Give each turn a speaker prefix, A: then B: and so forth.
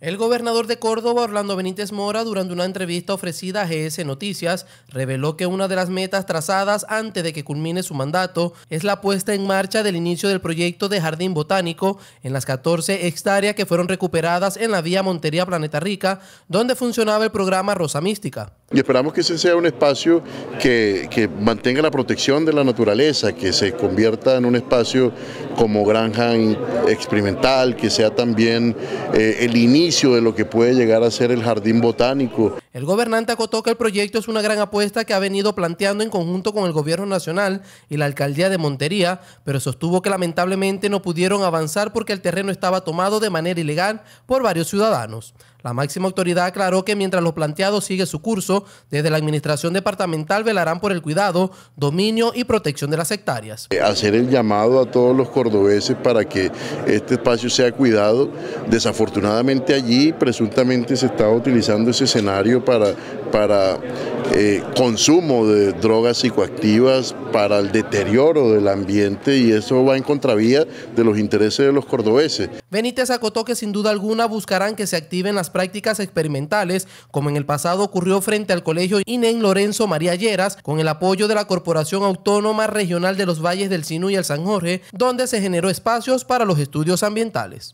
A: El gobernador de Córdoba, Orlando Benítez Mora, durante una entrevista ofrecida a GS Noticias, reveló que una de las metas trazadas antes de que culmine su mandato es la puesta en marcha del inicio del proyecto de jardín botánico en las 14 hectáreas que fueron recuperadas en la vía Montería Planeta Rica, donde funcionaba el programa Rosa Mística.
B: Y esperamos que ese sea un espacio que, mantenga la protección de la naturaleza, que se convierta en un espacio como granja experimental, que sea también eh, el inicio de lo que puede llegar a ser el jardín botánico.
A: El gobernante acotó que el proyecto es una gran apuesta que ha venido planteando en conjunto con el gobierno nacional y la alcaldía de Montería, pero sostuvo que lamentablemente no pudieron avanzar porque el terreno estaba tomado de manera ilegal por varios ciudadanos. La máxima autoridad aclaró que mientras lo planteado sigue su curso, desde la Administración Departamental velarán por el cuidado, dominio y protección de las hectáreas.
B: Eh, hacer el llamado a todos los cordobeses para que este espacio sea cuidado. Desafortunadamente allí presuntamente se está utilizando ese escenario para, para eh, consumo de drogas psicoactivas para el deterioro del ambiente y eso va en contravía de los intereses de los cordobeses.
A: Benítez acotó que sin duda alguna buscarán que se activen las prácticas experimentales, como en el pasado ocurrió frente al colegio INEN Lorenzo María Lleras, con el apoyo de la Corporación Autónoma Regional de los Valles del Sinú y el San Jorge, donde se generó espacios para los estudios ambientales.